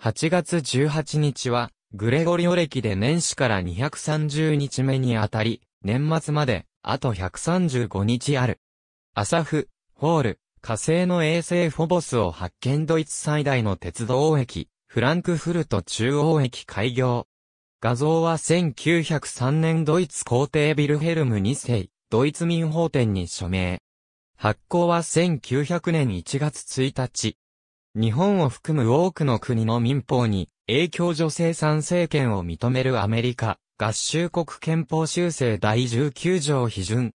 8月18日は、グレゴリオ歴で年始から230日目にあたり、年末まで、あと135日ある。アサフ、ホール、火星の衛星フォボスを発見ドイツ最大の鉄道駅、フランクフルト中央駅開業。画像は1903年ドイツ皇帝ビルヘルム2世、ドイツ民法典に署名。発行は1900年1月1日。日本を含む多くの国の民法に、影響女性参政権を認めるアメリカ、合衆国憲法修正第19条批准。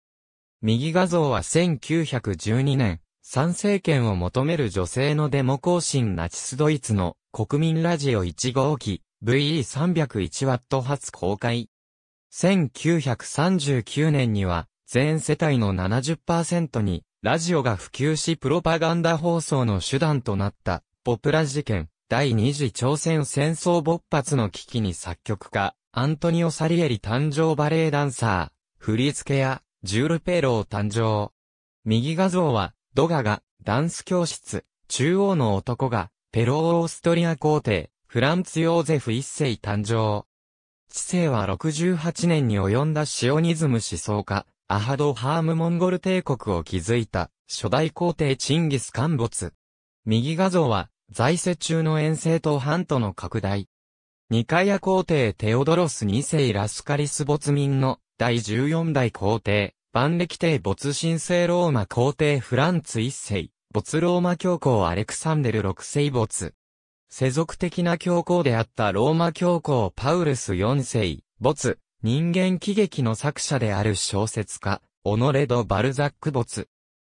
右画像は1912年、参政権を求める女性のデモ行進ナチスドイツの国民ラジオ1号機 VE301W 発公開。1939年には全世帯の70%にラジオが普及しプロパガンダ放送の手段となった、ポプラ事件、第二次朝鮮戦争勃発の危機に作曲家、アントニオ・サリエリ誕生バレエダンサー、振付や、ジュール・ペロー誕生。右画像は、ドガが、ダンス教室、中央の男が、ペロー・オーストリア皇帝、フランツ・ヨーゼフ一世誕生。知性は68年に及んだシオニズム思想家、アハドハームモンゴル帝国を築いた、初代皇帝チンギスカンボツ。右画像は、在世中の遠征と半島の拡大。ニカヤ皇帝テオドロス2世ラスカリス没民の第14代皇帝、万歴帝没神聖ローマ皇帝フランツ1世、没ローマ教皇アレクサンデル6世没。世俗的な教皇であったローマ教皇パウルス4世、没、人間喜劇の作者である小説家、オノレド・バルザック没。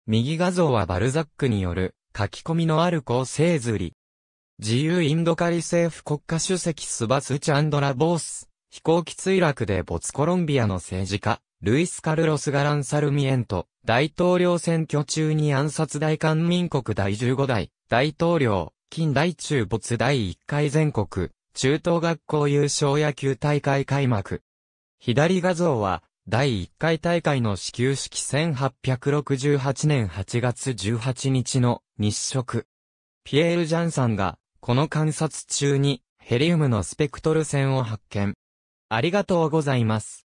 右画像はバルザックによる書き込みのある構成ずり。自由インドカリ政府国家主席スバス・チャンドラ・ボース、飛行機墜落で没コロンビアの政治家、ルイス・カルロス・ガラン・サルミエント、大統領選挙中に暗殺大韓民国第15代、大統領、近代中没第1回全国、中等学校優勝野球大会開幕。左画像は、第1回大会の始球式1868年8月18日の日食。ピエール・ジャンさんが、この観察中にヘリウムのスペクトル線を発見。ありがとうございます。